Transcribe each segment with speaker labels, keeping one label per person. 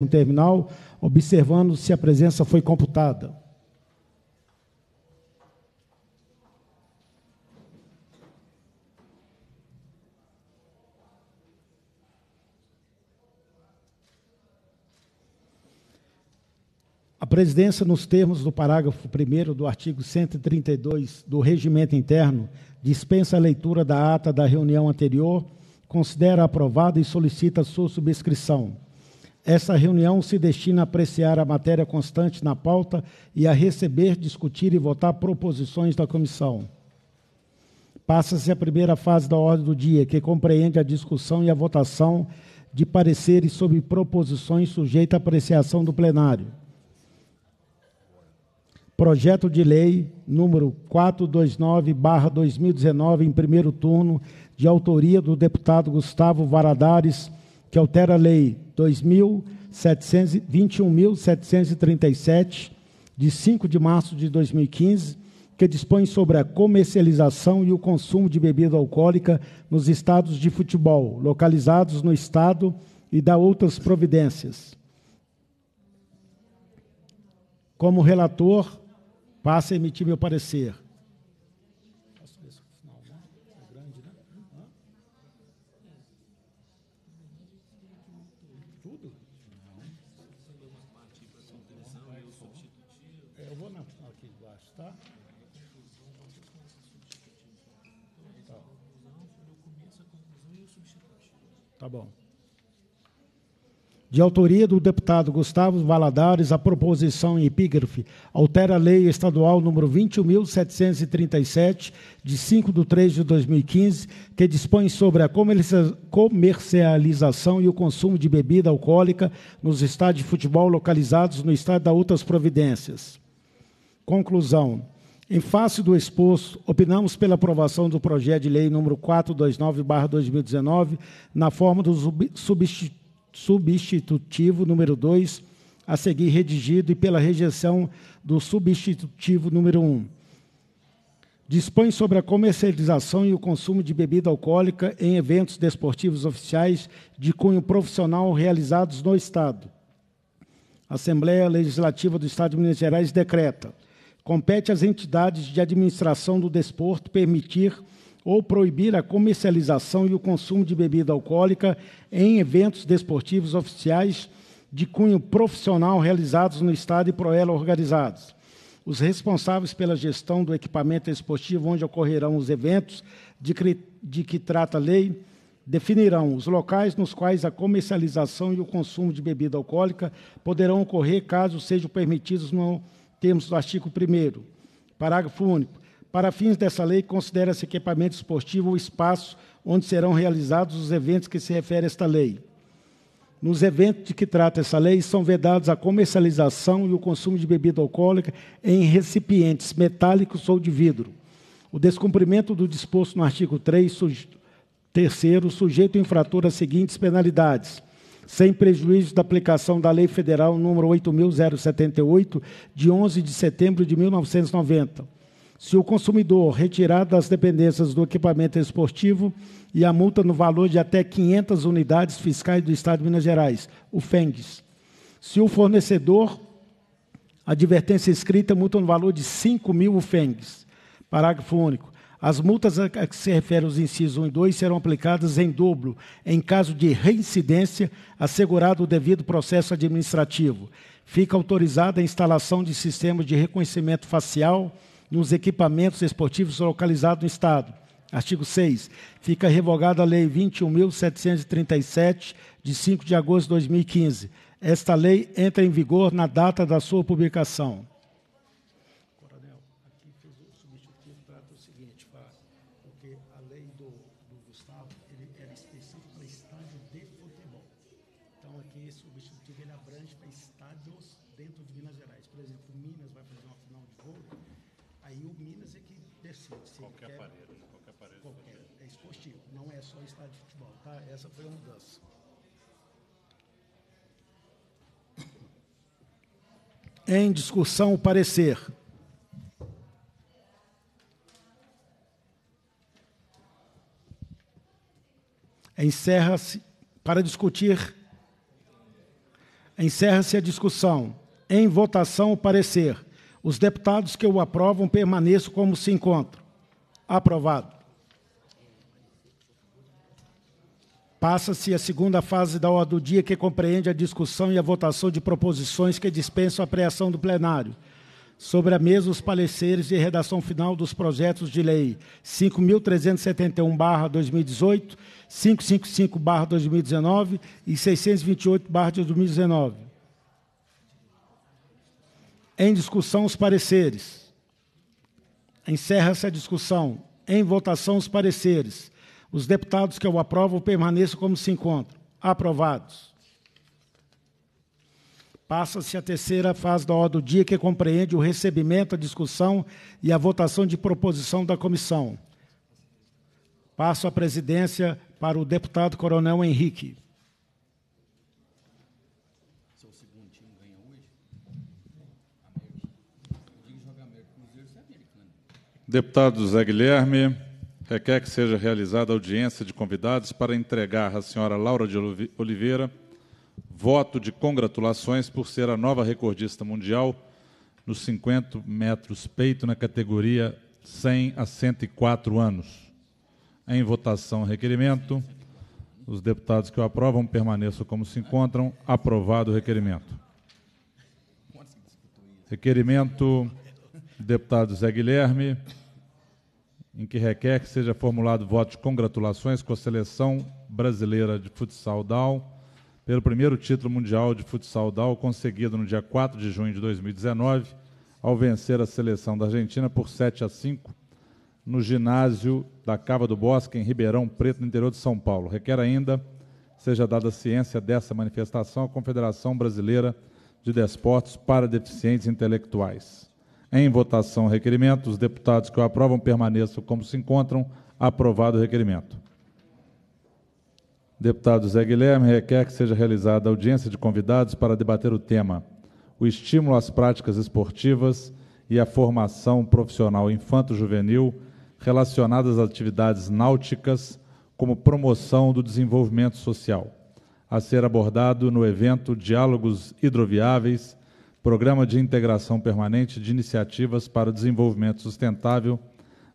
Speaker 1: no terminal, observando se a presença foi computada. A presidência, nos termos do parágrafo 1 do artigo 132 do Regimento Interno, dispensa a leitura da ata da reunião anterior, considera aprovada e solicita sua subscrição. Essa reunião se destina a apreciar a matéria constante na pauta e a receber, discutir e votar proposições da comissão. Passa-se a primeira fase da ordem do dia, que compreende a discussão e a votação de pareceres sobre proposições sujeitas à apreciação do plenário. Projeto de Lei número 429/2019 em primeiro turno, de autoria do deputado Gustavo Varadares que altera a Lei 21.737, de 5 de março de 2015, que dispõe sobre a comercialização e o consumo de bebida alcoólica nos estados de futebol, localizados no estado, e dá outras providências. Como relator, passo a emitir meu parecer. Tá bom. De autoria do deputado Gustavo Valadares, a proposição em epígrafe altera a Lei Estadual número 21.737, de 5 de 3 de 2015, que dispõe sobre a comercialização e o consumo de bebida alcoólica nos estádios de futebol localizados no estado da outras providências. Conclusão. Em face do exposto, opinamos pela aprovação do projeto de lei número 429/2019, na forma do substitutivo número 2, a seguir redigido e pela rejeição do substitutivo número 1. dispõe sobre a comercialização e o consumo de bebida alcoólica em eventos desportivos oficiais de cunho profissional realizados no Estado. A Assembleia Legislativa do Estado de Minas Gerais decreta Compete às entidades de administração do desporto permitir ou proibir a comercialização e o consumo de bebida alcoólica em eventos desportivos oficiais de cunho profissional realizados no Estado e por ela organizados. Os responsáveis pela gestão do equipamento esportivo onde ocorrerão os eventos de que, de que trata a lei definirão os locais nos quais a comercialização e o consumo de bebida alcoólica poderão ocorrer caso sejam permitidos no termos do artigo 1 parágrafo único. Para fins dessa lei, considera-se equipamento esportivo o espaço onde serão realizados os eventos que se refere esta lei. Nos eventos de que trata essa lei, são vedados a comercialização e o consumo de bebida alcoólica em recipientes metálicos ou de vidro. O descumprimento do disposto no artigo 3, suje... terceiro, sujeito o infrator às seguintes penalidades: sem prejuízo da aplicação da Lei Federal nº 8.078, de 11 de setembro de 1990. Se o consumidor retirar das dependências do equipamento esportivo e a multa no valor de até 500 unidades fiscais do Estado de Minas Gerais, o FENGS. Se o fornecedor, advertência escrita, multa no valor de 5 mil FENGS. Parágrafo único. As multas a que se refere os incisos 1 e 2 serão aplicadas em dobro em caso de reincidência, assegurado o devido processo administrativo. Fica autorizada a instalação de sistemas de reconhecimento facial nos equipamentos esportivos localizados no Estado. Artigo 6. Fica revogada a Lei 21.737, de 5 de agosto de 2015. Esta lei entra em vigor na data da sua publicação. decide. Se qualquer quer, aparelho, qualquer aparelho. Né? Qualquer, é esportivo, não é só estádio de futebol, tá? Essa foi a mudança. Em discussão o parecer. Encerra-se para discutir. Encerra-se a discussão. Em votação o parecer. Os deputados que o aprovam permaneçam como se encontram. Aprovado. Passa-se a segunda fase da ordem do dia, que compreende a discussão e a votação de proposições que dispensam a preação do plenário. Sobre a mesa, os pareceres e redação final dos projetos de lei 5.371-2018, 555-2019 e 628-2019. Em discussão, os pareceres. Encerra-se a discussão. Em votação, os pareceres. Os deputados que o aprovam permaneçam como se encontram. Aprovados. Passa-se a terceira fase da ordem do dia, que compreende o recebimento, a discussão e a votação de proposição da comissão. Passo a presidência para o deputado Coronel Henrique.
Speaker 2: Deputado Zé Guilherme, requer que seja realizada audiência de convidados para entregar à senhora Laura de Oliveira voto de congratulações por ser a nova recordista mundial nos 50 metros peito na categoria 100 a 104 anos. Em votação, requerimento. Os deputados que o aprovam permaneçam como se encontram. Aprovado o requerimento. Requerimento deputado Zé Guilherme, em que requer que seja formulado voto de congratulações com a seleção brasileira de futsal DAO pelo primeiro título mundial de futsal DAO conseguido no dia 4 de junho de 2019, ao vencer a seleção da Argentina por 7 a 5 no ginásio da Cava do Bosque, em Ribeirão Preto, no interior de São Paulo. Requer ainda seja dada ciência dessa manifestação à Confederação Brasileira de Desportos para Deficientes Intelectuais. Em votação, requerimento. Os deputados que o aprovam permaneçam como se encontram. Aprovado o requerimento. Deputado Zé Guilherme requer que seja realizada audiência de convidados para debater o tema o estímulo às práticas esportivas e à formação profissional infanto-juvenil relacionadas às atividades náuticas como promoção do desenvolvimento social, a ser abordado no evento Diálogos Hidroviáveis Programa de Integração Permanente de Iniciativas para o Desenvolvimento Sustentável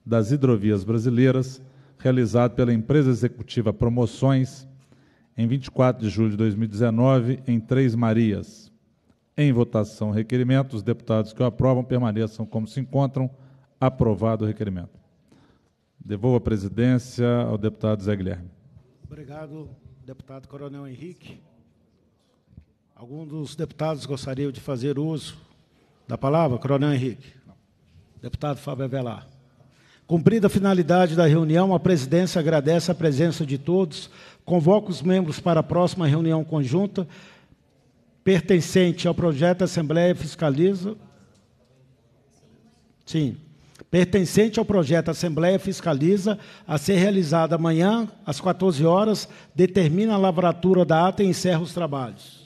Speaker 2: das Hidrovias Brasileiras, realizado pela Empresa Executiva Promoções, em 24 de julho de 2019, em Três Marias. Em votação, requerimento. Os deputados que o aprovam permaneçam como se encontram. Aprovado o requerimento. Devolvo a presidência ao deputado Zé Guilherme.
Speaker 1: Obrigado, deputado Coronel Henrique. Algum dos deputados gostaria de fazer uso da palavra? Coronel Henrique. Deputado Fábio Avelar. Cumprida a finalidade da reunião, a presidência agradece a presença de todos, convoca os membros para a próxima reunião conjunta pertencente ao projeto Assembleia Fiscaliza. Sim. Pertencente ao projeto Assembleia Fiscaliza, a ser realizada amanhã, às 14 horas, determina a lavratura da ata e encerra os trabalhos.